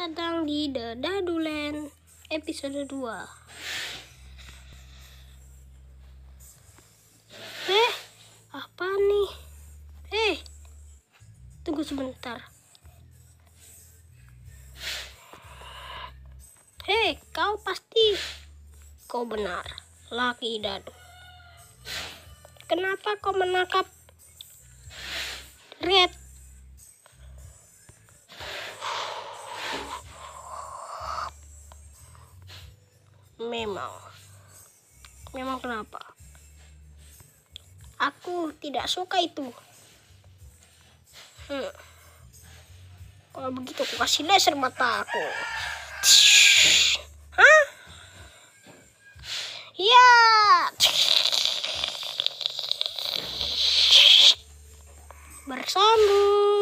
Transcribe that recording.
datang di The Dadulen episode 2 Eh, apa nih? Eh, tunggu sebentar Eh, kau pasti Kau benar, laki dadu Kenapa kau menangkap Red memang memang kenapa aku tidak suka itu hmm. kalau begitu aku kasih laser mata aku Hah? Ya. Bersambung.